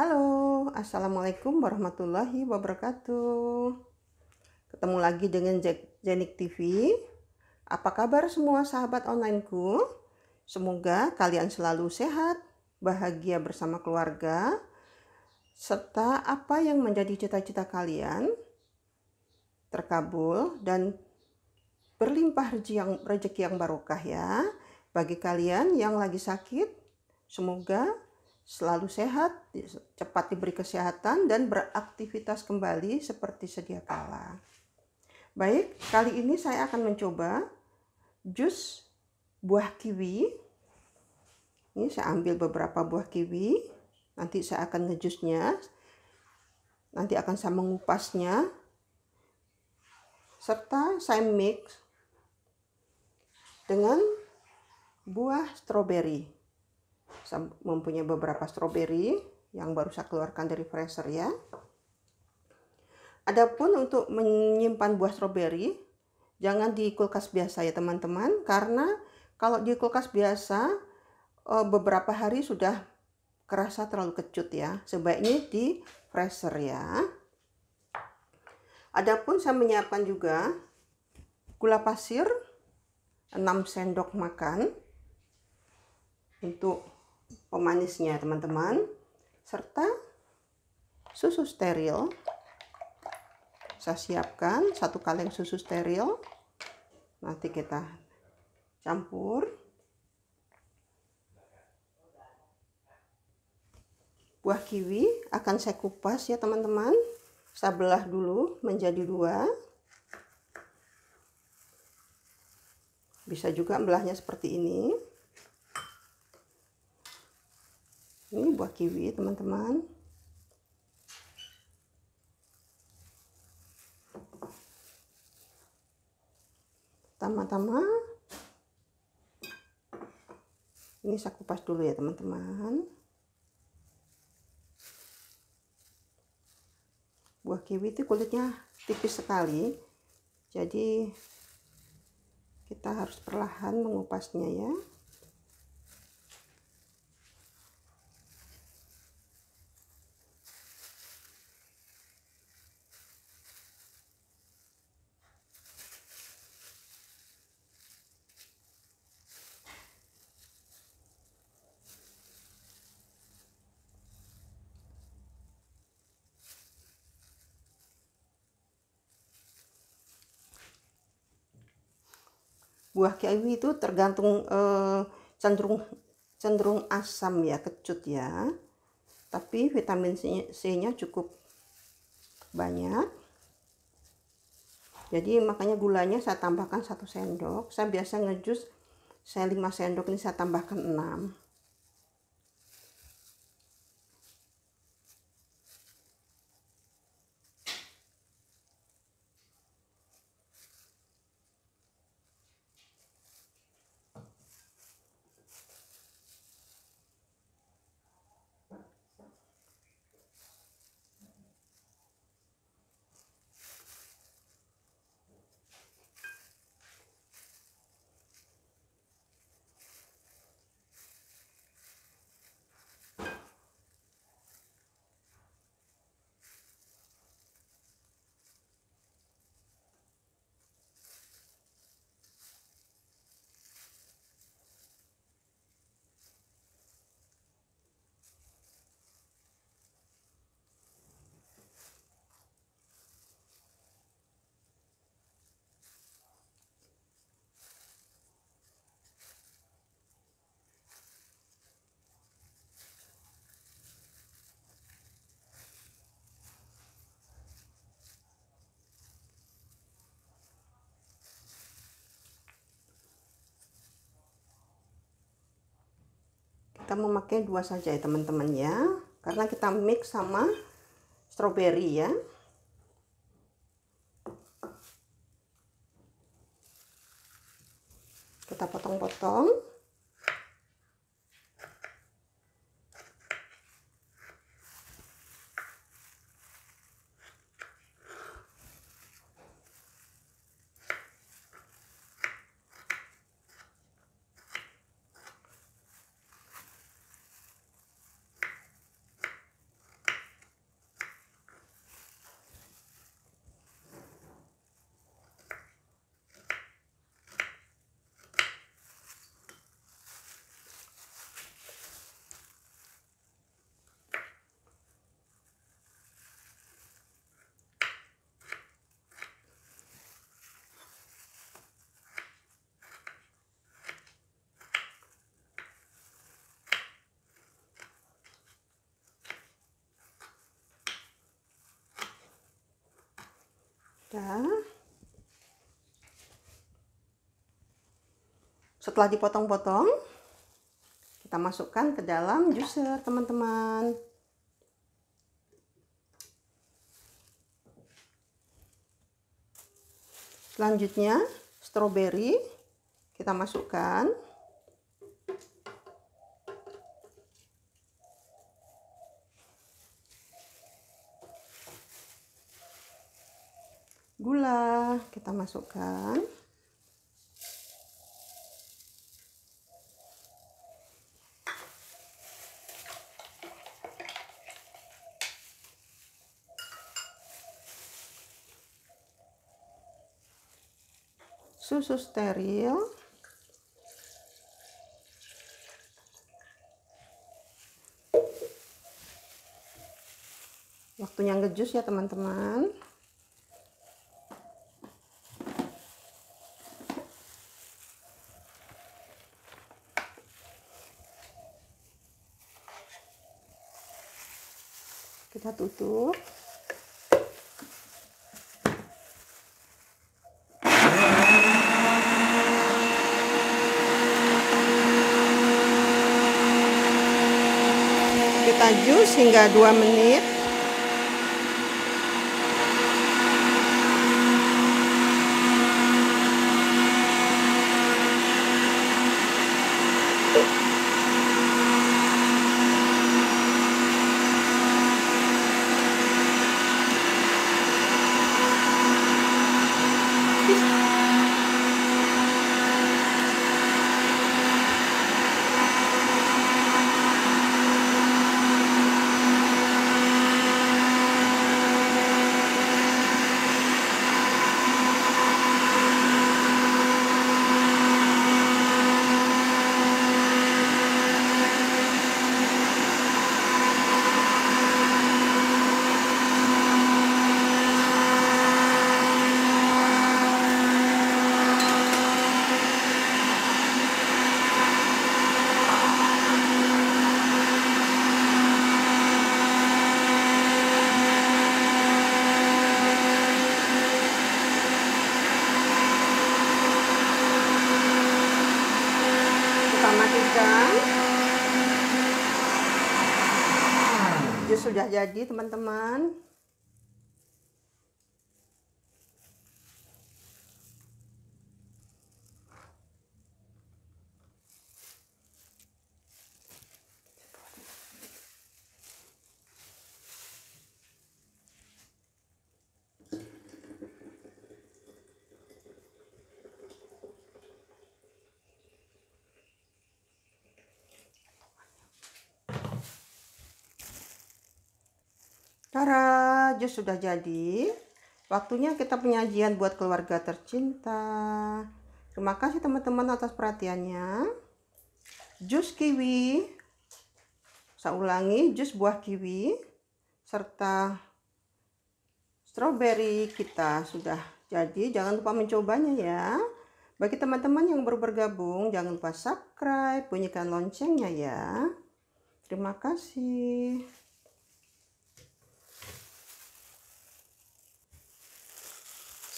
Halo, Assalamualaikum warahmatullahi wabarakatuh. Ketemu lagi dengan Jenik TV. Apa kabar semua sahabat onlineku? Semoga kalian selalu sehat, bahagia bersama keluarga, serta apa yang menjadi cita-cita kalian terkabul dan berlimpah rezeki yang, rezeki yang barokah ya. Bagi kalian yang lagi sakit, semoga selalu sehat, cepat diberi kesehatan, dan beraktivitas kembali seperti sedia kala. Baik, kali ini saya akan mencoba jus buah kiwi. Ini saya ambil beberapa buah kiwi. Nanti saya akan ngejusnya. Nanti akan saya mengupasnya. Serta saya mix dengan buah stroberi mempunyai beberapa stroberi yang baru saya keluarkan dari freezer ya. Adapun untuk menyimpan buah stroberi, jangan di kulkas biasa ya teman-teman, karena kalau di kulkas biasa eh, beberapa hari sudah kerasa terlalu kecut ya. Sebaiknya di freezer ya. Adapun saya menyiapkan juga gula pasir 6 sendok makan untuk pemanisnya teman-teman serta susu steril saya siapkan satu kaleng susu steril nanti kita campur buah kiwi akan saya kupas ya teman-teman saya belah dulu menjadi dua bisa juga belahnya seperti ini ini buah kiwi teman-teman pertama-tama ini saya kupas dulu ya teman-teman buah kiwi itu kulitnya tipis sekali jadi kita harus perlahan mengupasnya ya buah kiwi itu tergantung eh, cenderung cenderung asam ya kecut ya tapi vitamin C nya cukup banyak jadi makanya gulanya saya tambahkan satu sendok saya biasa ngejus saya 5 sendok ini saya tambahkan 6 kita memakai dua saja ya teman-teman ya karena kita mix sama stroberi ya kita potong-potong kita setelah dipotong-potong kita masukkan ke dalam juicer teman-teman selanjutnya stroberi kita masukkan gula kita masukkan susu steril waktunya ngejus ya teman-teman kita tutup kita jus hingga 2 menit matikan dia sudah jadi teman-teman Tara, jus sudah jadi. Waktunya kita penyajian buat keluarga tercinta. Terima kasih teman-teman atas perhatiannya. Jus kiwi. Saya ulangi, jus buah kiwi serta strawberry kita sudah jadi. Jangan lupa mencobanya ya. Bagi teman-teman yang baru bergabung, jangan lupa subscribe, bunyikan loncengnya ya. Terima kasih.